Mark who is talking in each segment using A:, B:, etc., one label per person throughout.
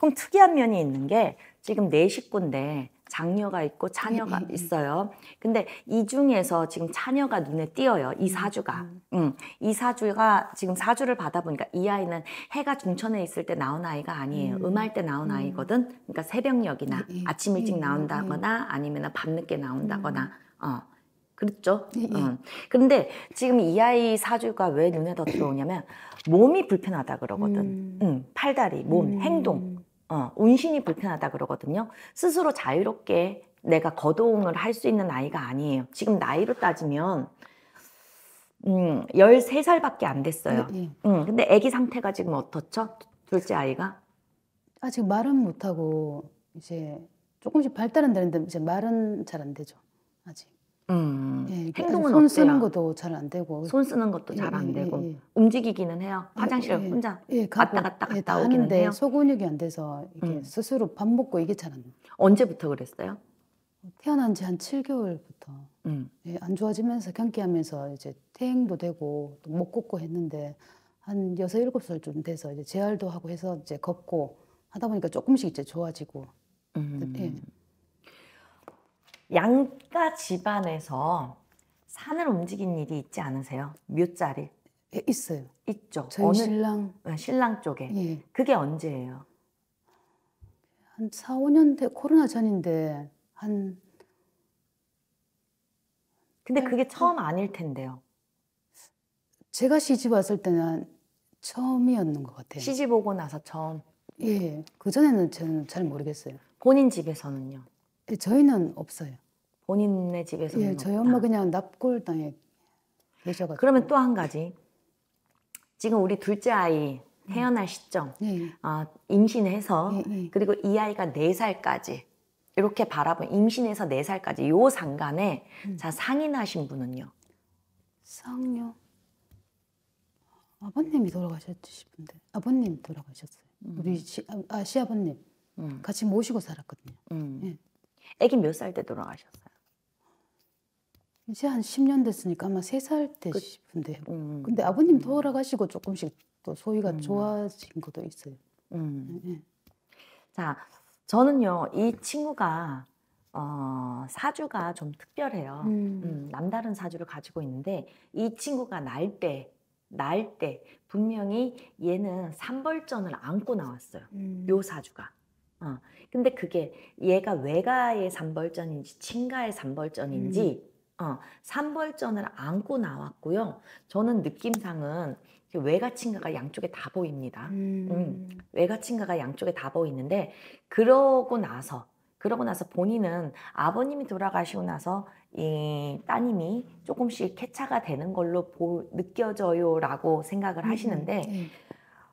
A: 조금 특이한 면이 있는 게 지금 네 식구인데 장녀가 있고 차녀가 음, 음, 음. 있어요. 근데 이 중에서 지금 차녀가 눈에 띄어요. 이 사주가. 음. 응. 이 사주가 지금 사주를 받아보니까 이 아이는 해가 중천에 있을 때 나온 아이가 아니에요. 음. 할때 나온 음. 아이거든. 그러니까 새벽녘이나 예, 예. 아침 일찍 예, 예, 나온다거나 예. 아니면 밤늦게 나온다거나. 음. 어. 그렇죠. 예, 응. 근데 지금 이 아이 사주가 왜 눈에 더 들어오냐면 몸이 불편하다 그러거든. 음. 응. 팔다리, 몸, 행동. 어, 운신이 불편하다 그러거든요. 스스로 자유롭게 내가 거동을 할 수 있는 나이가 아니에요. 지금 나이로 따지면 음, 13살밖에 안 됐어요. 네, 네. 음, 근데 아기 상태가 지금 어떻죠? 둘째 아이가?
B: 아직 말은 못하고 이제 조금씩 발달은 되는데 이제 말은 잘 안 되죠. 아직. 음, 예, 행동은 손 어때요? 쓰는 것도 잘 안 되고 손 쓰는 것도 잘안 예, 예, 되고 예,
A: 움직이기는 해요. 화장실 예, 혼자
B: 갔다 갔다 갔다 오기는 해요. 소근육이 안 돼서 음. 스스로 밥 먹고 이게 잘 안.
A: 언제부터 그랬어요?
B: 태어난 지 한 7개월부터 음. 예, 안 좋아지면서 경기하면서 이제 퇴행도 되고 또못 걷고 했는데 한 여섯 일곱 살쯤 돼서 이제 재활도 하고 해서 이제 걷고 하다 보니까 조금씩 이제
A: 좋아지고 음. 예. 양가 집안에서 산을 움직인 일이 있지 않으세요? 묘자리 예, 있어요. 있죠. 저희 어느, 신랑 네, 신랑 쪽에. 예. 그게 언제예요?
B: 한 4, 5년 돼 코로나 전인데 한
A: 근데 그게 처음 아닐 텐데요.
B: 제가 시집 왔을 때는 처음이었는 것 같아요. 시집 오고 나서 처음. 예. 그 전에는 저는 잘 모르겠어요. 본인 집에서는요? 예, 저희는 없어요. 본인네 집에서 예, 저희 엄마
A: 그냥 납골당에 계셔가지고. 그러면 또 한 가지. 지금 우리 둘째 아이 태어날 음. 시점, 예. 예. 어, 임신해서 예, 예, 그리고 이 아이가 4살까지 이렇게 바라본 임신해서 4살까지 요 상간에 음. 자 상인하신 분은요? 상요?
B: 아버님이 돌아가셨지 싶은데 아버님 돌아가셨어요. 음. 우리 시, 아, 시아버님 음. 같이 모시고 살았거든요. 음. 예.
A: 아기 몇 살 때 돌아가셨어요?
B: 이제 한 10년 됐으니까 아마 3살 때 그, 싶은데. 음. 근데 아버님 음. 돌아가시고
A: 조금씩 또 소위가 음. 좋아진 것도 있어요. 음. 네. 자, 저는요, 이 친구가 어, 사주가 좀 특별해요. 음. 음, 남다른 사주를 가지고 있는데 이 친구가 날 때, 날 때 분명히 얘는 삼벌전을 안고 나왔어요. 음. 요 사주가. 어. 근데 그게 얘가 외가의 삼벌전인지 친가의 삼벌전인지 음. 어, 삼벌전을 안고 나왔고요. 저는 느낌상은 외가 친가가 양쪽에 다 보입니다. 음. 음. 외가 친가가 양쪽에 다 보이는데 그러고 나서 그러고 나서 본인은 아버님이 돌아가시고 나서 이 따님이 조금씩 캐차가 되는 걸로 보, 느껴져요라고 생각을 음, 하시는데 음.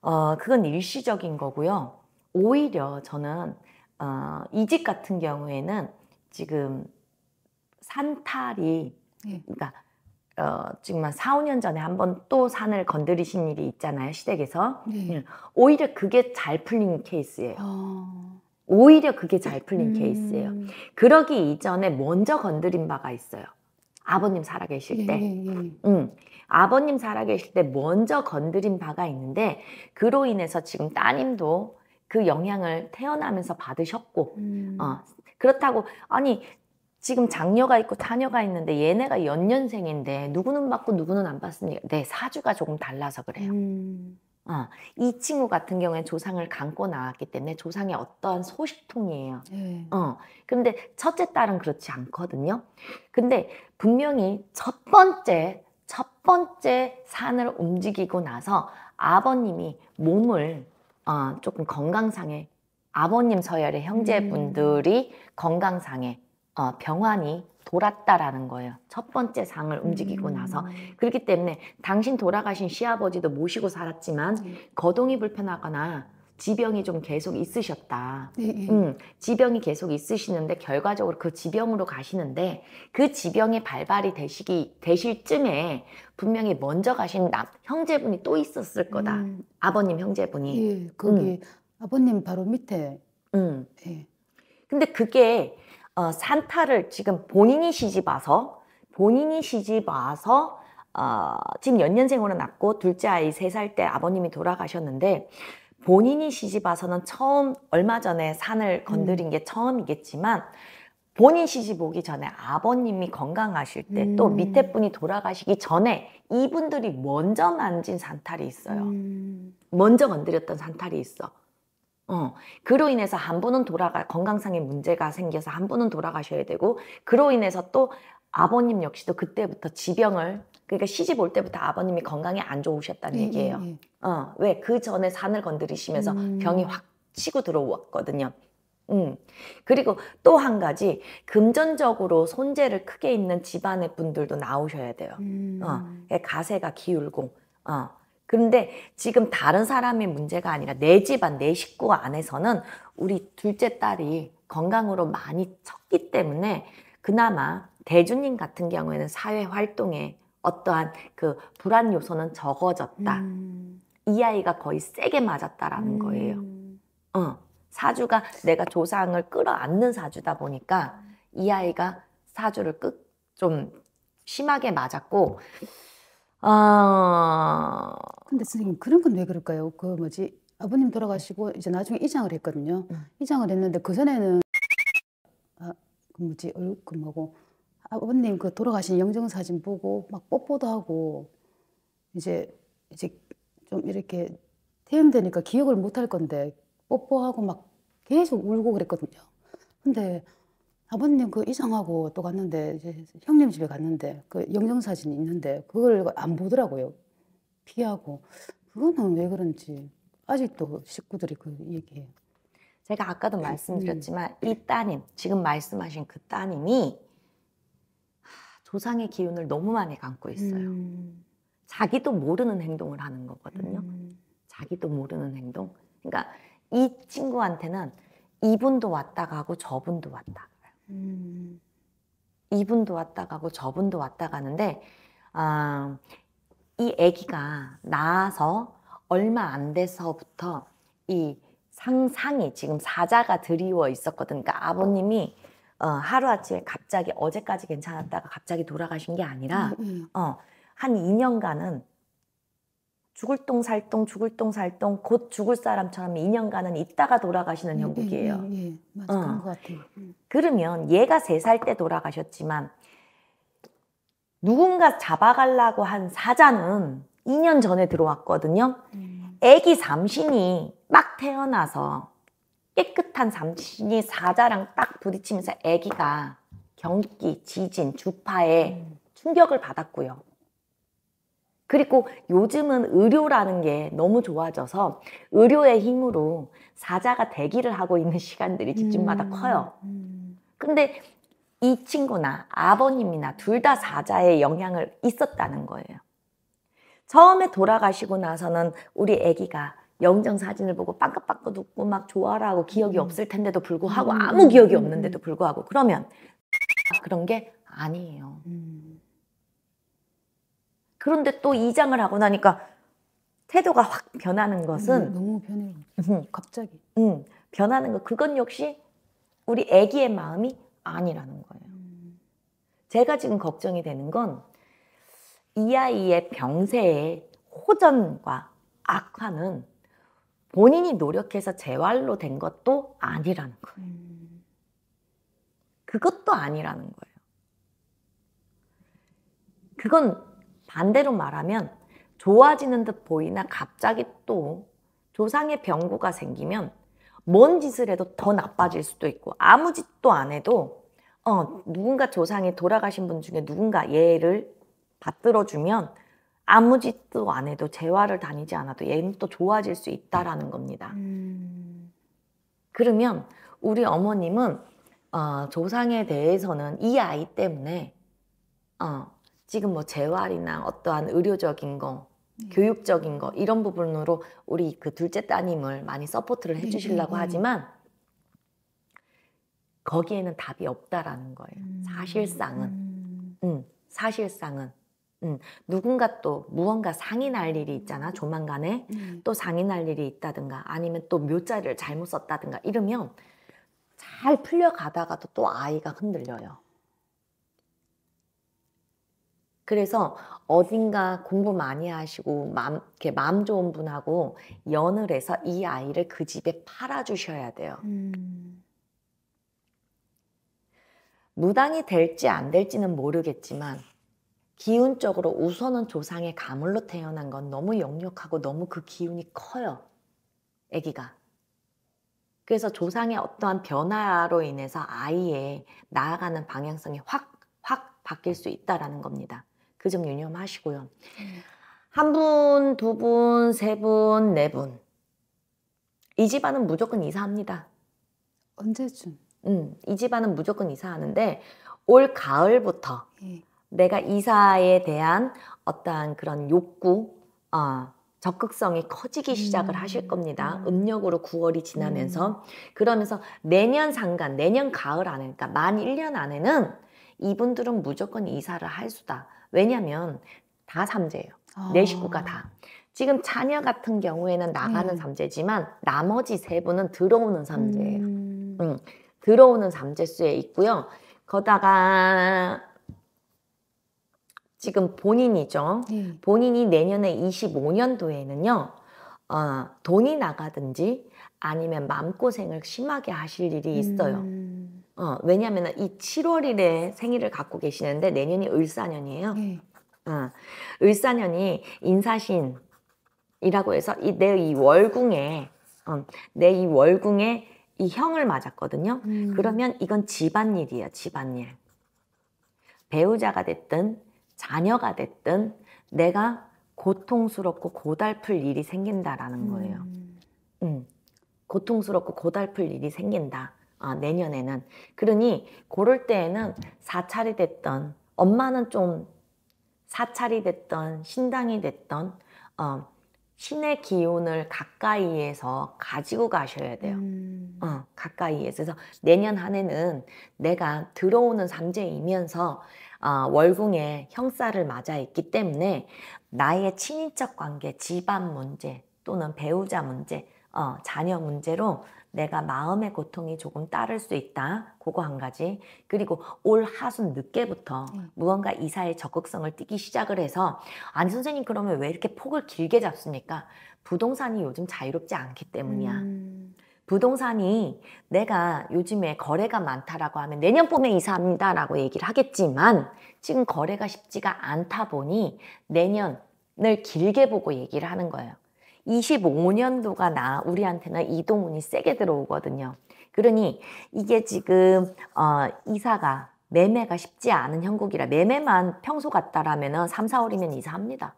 A: 어, 그건 일시적인 거고요. 오히려 저는 어, 이직 같은 경우에는 지금 산탈이 예. 그러니까 어, 지금 한 4, 5년 전에 한 번 또 산을 건드리신 일이 있잖아요, 시댁에서. 예. 음, 오히려 그게 잘 풀린 케이스예요. 어... 오히려 그게 잘 풀린 음... 케이스예요. 그러기 이전에 먼저 건드린 바가 있어요. 아버님 살아계실 예, 때. 예, 예, 예, 음, 아버님 살아계실 때 먼저 건드린 바가 있는데, 그로 인해서 지금 따님도 그 영향을 태어나면서 받으셨고 음. 어, 그렇다고 아니 지금 장녀가 있고 자녀가 있는데 얘네가 연년생인데 누구는 받고 누구는 안 받습니까? 네 사주가 조금 달라서 그래요. 음. 어, 이 친구 같은 경우엔 조상을 감고 나왔기 때문에 조상의 어떠한 소식통이에요. 네. 어, 근데 첫째 딸은 그렇지 않거든요. 근데 분명히 첫 번째, 첫 번째 산을 움직이고 나서 아버님이 몸을 어, 조금 건강상에 아버님 서열의 형제분들이 음. 건강상에 어, 병환이 돌았다라는 거예요. 첫 번째 상을 움직이고 음. 나서 그렇기 때문에 당신 돌아가신 시아버지도 모시고 살았지만 음. 거동이 불편하거나 지병이 좀 계속 있으셨다. 네. 음, 지병이 계속 있으시는데 결과적으로 그 지병으로 가시는데 그 지병이 발발이 되시기 되실 쯤에 분명히 먼저 가신 남, 형제분이 또 있었을 거다. 음. 아버님 형제분이. 예, 거기 음.
B: 아버님 바로 밑에.
A: 음. 예. 근데 그게 어, 산타를 지금 본인이 시집 와서 본인이 시집 와서 어, 지금 연년생으로 낳고 둘째 아이 세 살 때 아버님이 돌아가셨는데 본인이 시집 와서는 처음 얼마 전에 산을 음. 건드린 음. 게 처음이겠지만 본인 시집 오기 전에 아버님이 건강하실 때또 음. 밑에 분이 돌아가시기 전에 이분들이 먼저 만진 산탈이 있어요. 음. 먼저 건드렸던 산탈이 있어. 어, 그로 인해서 한 분은 돌아가 건강상의 문제가 생겨서 한 분은 돌아가셔야 되고 그로 인해서 또 아버님 역시도 그때부터 지병을 그러니까 시집 올 때부터 아버님이 건강이 안 좋으셨다는 네, 얘기예요. 네, 어, 왜 그 전에 산을 건드리시면서 음. 병이 확 치고 들어왔거든요. 음. 그리고 또 한 가지 금전적으로 손재를 크게 있는 집안의 분들도 나오셔야 돼요. 어, 음. 어, 가세가 기울고. 어. 그런데 지금 다른 사람의 문제가 아니라 내 집안 내 식구 안에서는 우리 둘째 딸이 건강으로 많이 쳤기 때문에 그나마 대주님 같은 경우에는 사회 활동에 어떠한 그 불안 요소는 적어졌다. 음. 이 아이가 거의 세게 맞았다라는 음. 거예요. 어, 사주가 내가 조상을 끌어안는 사주다 보니까 이 아이가 사주를 끝좀 심하게 맞았고 아 어... 근데
B: 선생님 그런 건 왜 그럴까요? 그 뭐지 아버님 돌아가시고 이제 나중에 이장을 했거든요. 음. 이장을 했는데 그 전에는 아, 그 뭐지 얼굴 그 뭐고 아버님 그 돌아가신 영정 사진 보고 막 뽀뽀도 하고 이제 이제 좀 이렇게 퇴행되니까 기억을 못 할 건데 뽀뽀하고 막 계속 울고 그랬거든요. 근데 아버님 그 이상하고 또 갔는데 이제 형님 집에 갔는데 그 영정 사진 있는데 그걸 안 보더라고요. 피하고
A: 그거는 왜 그런지 아직도 식구들이 그 얘기해요. 제가 아까도 말씀드렸지만 음. 이 따님 지금 말씀하신 그 따님이 조상의 기운을 너무 많이 감고 있어요. 음. 자기도 모르는 행동을 하는 거거든요. 음. 자기도 모르는 행동. 그러니까 이 친구한테는 이분도 왔다 가고 저분도 왔다 가요. 음. 이분도 왔다 가고 저분도 왔다 가는데 아, 이 아기가 나아서 얼마 안 돼서부터 이 상상이 지금 사자가 드리워 있었거든. 그러니까 아버님이 어, 하루아침에 갑자기 어제까지 괜찮았다가 갑자기 돌아가신 게 아니라 음, 음. 어, 한 2년간은 죽을 똥 살똥 죽을 똥 살똥 곧 죽을 사람처럼 2년간은 있다가 돌아가시는 음, 형국이에요. 예, 예, 예. 맞아 어. 것 같아요. 그러면 얘가 3살 때 돌아가셨지만 누군가 잡아가려고 한 사자는 2년 전에 들어왔거든요. 아기 삼신이 막 태어나서 따뜻한 잠신이 사자랑 딱 부딪히면서 아기가 경기, 지진, 주파에 충격을 받았고요. 그리고 요즘은 의료라는 게 너무 좋아져서 의료의 힘으로 사자가 대기를 하고 있는 시간들이 집집마다 음. 커요. 음. 근데 이 친구나 아버님이나 둘 다 사자의 영향을 있었다는 거예요. 처음에 돌아가시고 나서는 우리 아기가 영정 사진을 보고 빵긋빵긋 웃고 막 좋아라 고 기억이 음. 없을 텐데도 불구하고 음. 아무 기억이 없는데도 음. 불구하고 그러면 아, 그런 게 아니에요. 그런데 또 이장을 하고 나니까 태도가 확 변하는 것은
B: 너무 변해요.
A: 갑자기. 음, 변하는 것 그건 역시 우리 아기의 마음이 아니라는 거예요. 제가 지금 걱정이 되는 건 이 아이의 병세의 호전과 악화는 본인이 노력해서 재활로 된 것도 아니라는 거예요. 음. 그것도 아니라는 거예요. 그건 반대로 말하면 좋아지는 듯 보이나 갑자기 또 조상의 병구가 생기면 뭔 짓을 해도 더 나빠질 수도 있고 아무 짓도 안 해도 어 누군가 조상이 돌아가신 분 중에 누군가 얘를 받들어주면 아무 짓도 안 해도 재활을 다니지 않아도 얘는 또 좋아질 수 있다라는 겁니다. 음. 그러면 우리 어머님은 어, 조상에 대해서는 이 아이 때문에 어, 지금 뭐 재활이나 어떠한 의료적인 거, 네. 교육적인 거 이런 부분으로 우리 그 둘째 따님을 많이 서포트를 해주시려고 네. 하지만 거기에는 답이 없다라는 거예요. 음. 사실상은, 음. 음, 사실상은. 음, 누군가 또 무언가 상이 날 일이 있잖아 조만간에 음. 또 상이 날 일이 있다든가 아니면 또 묘자를 잘못 썼다든가 이러면 잘 풀려가다가도 또 아이가 흔들려요. 그래서 어딘가 공부 많이 하시고 마음, 이렇게 마음 좋은 분하고 연을 해서 이 아이를 그 집에 팔아주셔야 돼요. 음. 무당이 될지 안 될지는 모르겠지만 기운적으로 우선은 조상의 가물로 태어난 건 너무 역력하고 너무 그 기운이 커요. 아기가. 그래서 조상의 어떠한 변화로 인해서 아이의 나아가는 방향성이 확, 확 바뀔 수 있다라는 겁니다. 그 점 유념하시고요. 한 분, 두 분, 세 분, 네 분. 이 집안은 무조건 이사합니다. 언제쯤? 음, 이 집안은 무조건 이사하는데 올 가을부터 예. 내가 이사에 대한 어떠한 그런 욕구, 어, 적극성이 커지기 시작을 하실 음. 겁니다. 음력으로 9월이 지나면서. 음. 그러면서 내년 상간, 내년 가을 안에, 그러니까 만 1년 안에는 이분들은 무조건 이사를 할 수다. 왜냐면 다 삼재예요. 아. 내 식구가 다. 지금 자녀 같은 경우에는 나가는 네. 삼재지만 나머지 세 분은 들어오는 삼재예요. 음. 음. 들어오는 삼재수에 있고요. 거다가 지금 본인이죠. 네. 본인이 내년에 25년도에는요, 어, 돈이 나가든지 아니면 마음고생을 심하게 하실 일이 있어요. 음. 어, 왜냐하면 이 7월일에 생일을 갖고 계시는데 내년이 을사년이에요. 네. 어, 을사년이 인사신이라고 해서 내이 월궁에 어, 내이 월궁에 이 형을 맞았거든요. 음. 그러면 이건 집안일이에요, 집안일. 배우자가 됐든 자녀가 됐든 내가 고통스럽고 고달플 일이 생긴다라는 음. 거예요. 음. 음. 고통스럽고 고달플 일이 생긴다. 아, 내년에는. 그러니 고럴 때에는 사찰이 됐던 엄마는 좀 사찰이 됐던 신당이 됐던 어, 신의 기운을 가까이에서 가지고 가셔야 돼요. 음. 어, 가까이에서. 그래서 내년 한 해는 내가 들어오는 상제이면서 어, 월궁에 형사를 맞아 있기 때문에 나의 친인척 관계, 집안 문제 또는 배우자 문제, 어, 자녀 문제로 내가 마음의 고통이 조금 따를 수 있다. 그거 한 가지. 그리고 올 하순 늦게부터 네. 무언가 이사에 적극성을 띠기 시작을 해서 아니 선생님 그러면 왜 이렇게 폭을 길게 잡습니까? 부동산이 요즘 자유롭지 않기 때문이야. 음. 부동산이 내가 요즘에 거래가 많다라고 하면 내년 봄에 이사합니다라고 얘기를 하겠지만 지금 거래가 쉽지가 않다 보니 내년을 길게 보고 얘기를 하는 거예요. 25년도가 나 우리한테는 이동운이 세게 들어오거든요. 그러니 이게 지금 어, 이사가 매매가 쉽지 않은 형국이라 매매만 평소 같다라면 3, 4월이면 이사합니다.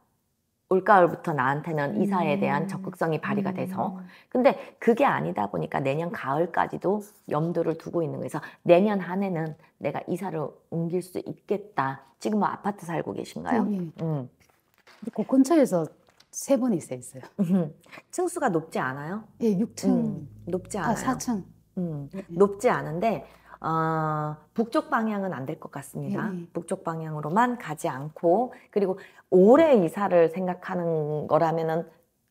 A: 올가을부터 나한테는 이사에 대한 음. 적극성이 발휘가 돼서 음. 근데 그게 아니다 보니까 내년 가을까지도 염두를 두고 있는 거예요. 그래서 내년 한 해는 내가 이사를 옮길 수 있겠다. 지금 뭐 아파트 살고 계신가요? 네. 예. 음. 그 근처에서 세번 있어 있어요. 층수가 높지 않아요? 예, 6층. 음, 높지 아, 않아요. 아, 4층. 음, 예, 예. 높지 않은데 어, 북쪽 방향은 안 될 것 같습니다. 네, 네. 북쪽 방향으로만 가지 않고 그리고 올해 이사를 생각하는 거라면은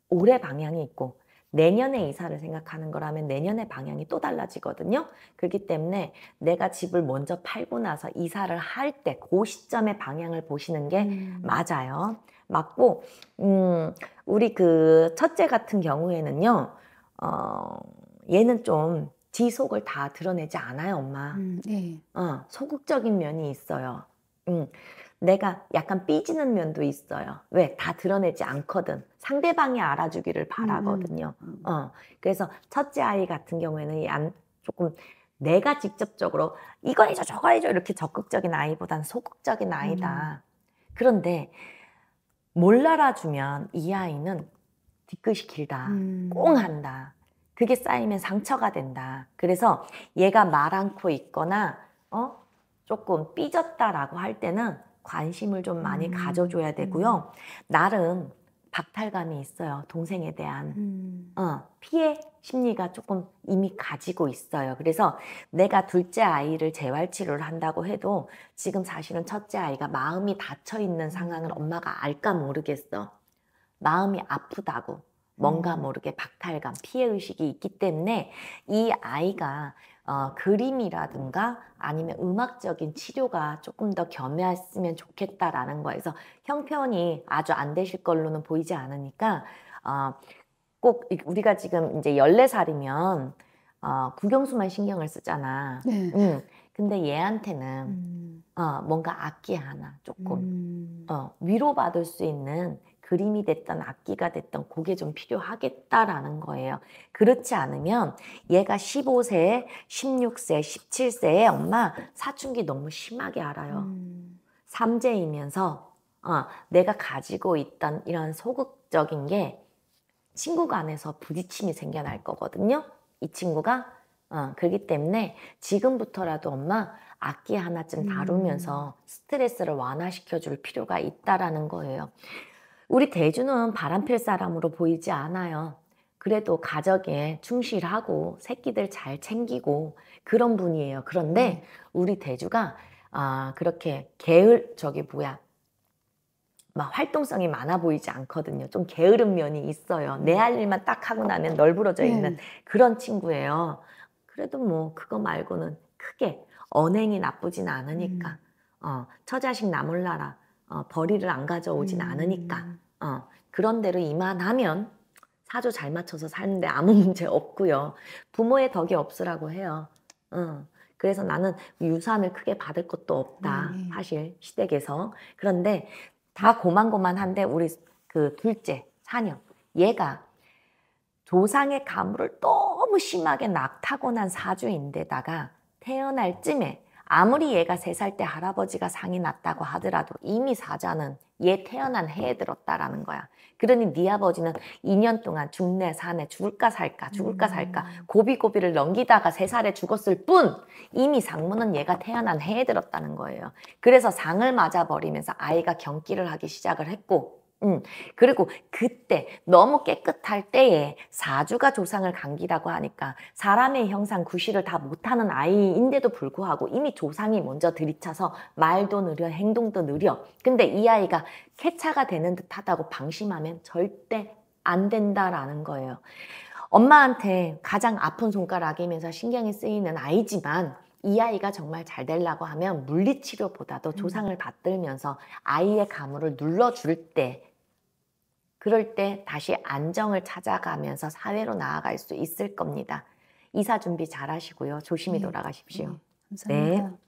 A: 올해 방향이 있고 내년에 이사를 생각하는 거라면 내년에 방향이 또 달라지거든요. 그렇기 때문에 내가 집을 먼저 팔고 나서 이사를 할 때 그 시점의 방향을 보시는 게 음. 맞아요. 맞고 음, 우리 그 첫째 같은 경우에는요. 어, 얘는 좀지 속을 다 드러내지 않아요, 엄마. 음, 네. 어, 소극적인 면이 있어요. 음, 내가 약간 삐지는 면도 있어요. 왜? 다 드러내지 않거든. 상대방이 알아주기를 음, 음. 바라거든요. 음, 어, 그래서 첫째 아이 같은 경우에는 안, 조금 내가 직접적으로 이거 해줘, 저거 해줘 이렇게 적극적인 아이보단 소극적인 아이다. 음. 그런데 몰라라 주면 이 아이는 뒤끝이 길다, 꽁한다. 그게 쌓이면 상처가 된다. 그래서 얘가 말 않고 있거나 어 조금 삐졌다라고 할 때는 관심을 좀 많이 음. 가져줘야 되고요. 음. 나름 박탈감이 있어요. 동생에 대한 음. 어, 피해 심리가 조금 이미 가지고 있어요. 그래서 내가 둘째 아이를 재활치료를 한다고 해도 지금 사실은 첫째 아이가 마음이 닫혀 있는 상황을 엄마가 알까 모르겠어. 마음이 아프다고. 뭔가 음. 모르게 박탈감, 피해의식이 있기 때문에 이 아이가 어, 그림이라든가 아니면 음악적인 치료가 조금 더 겸했으면 해 좋겠다라는 거에서 형편이 아주 안 되실 걸로는 보이지 않으니까 어, 꼭 우리가 지금 이제 열네 살이면 어, 국영수만 신경을 쓰잖아. 네. 음, 근데 얘한테는 음. 어, 뭔가 악기 하나 조금 음. 어, 위로받을 수 있는 그림이 됐던 악기가 됐던 그게 좀 필요하겠다라는 거예요. 그렇지 않으면 얘가 15세, 16세, 17세에 엄마 사춘기 너무 심하게 알아요. 음. 삼재이면서 어, 내가 가지고 있던 이런 소극적인 게 친구 간에서 부딪힘이 생겨날 거거든요. 이 친구가 어, 그렇기 때문에 지금부터라도 엄마 악기 하나쯤 다루면서 음. 스트레스를 완화시켜 줄 필요가 있다라는 거예요. 우리 대주는 바람필 사람으로 보이지 않아요. 그래도 가정에 충실하고 새끼들 잘 챙기고 그런 분이에요. 그런데 음. 우리 대주가 아 그렇게 게을 저기 뭐야 막 활동성이 많아 보이지 않거든요. 좀 게으른 면이 있어요. 내 할 일만 딱 하고 나면 널브러져 네. 있는 그런 친구예요. 그래도 뭐 그거 말고는 크게 언행이 나쁘진 않으니까 음. 어 처자식 나몰라라 어, 벌이를 안 가져오진 음. 않으니까 어, 그런 대로 이만하면 사조 잘 맞춰서 사는데 아무 문제 없고요. 부모의 덕이 없으라고 해요. 어. 그래서 나는 유산을 크게 받을 것도 없다. 네. 사실 시댁에서. 그런데 다 고만고만한데 우리 그 둘째 사녀 얘가 조상의 가물을 너무 심하게 낙타고 난 사주인데다가 태어날 쯤에 아무리 얘가 세 살 때 할아버지가 상이 났다고 하더라도 이미 사자는 얘 태어난 해에 들었다라는 거야. 그러니 네 아버지는 2년 동안 죽네 사네 죽을까 살까 죽을까 살까 음. 고비고비를 넘기다가 세살에 죽었을 뿐 이미 상무는 얘가 태어난 해에 들었다는 거예요. 그래서 상을 맞아버리면서 아이가 경기를 하기 시작을 했고 음, 그리고 그때 너무 깨끗할 때에 사주가 조상을 감기라고 하니까 사람의 형상 구실을 다 못하는 아이인데도 불구하고 이미 조상이 먼저 들이차서 말도 느려 행동도 느려 근데 이 아이가 쾌차가 되는 듯하다고 방심하면 절대 안 된다라는 거예요. 엄마한테 가장 아픈 손가락이면서 신경이 쓰이는 아이지만 이 아이가 정말 잘 되려고 하면 물리치료보다도 음. 조상을 받들면서 아이의 가물을 눌러줄 때 그럴 때 다시 안정을 찾아가면서 사회로 나아갈 수 있을 겁니다. 이사 준비 잘 하시고요. 조심히 네. 돌아가십시오. 네, 감사합니다. 네.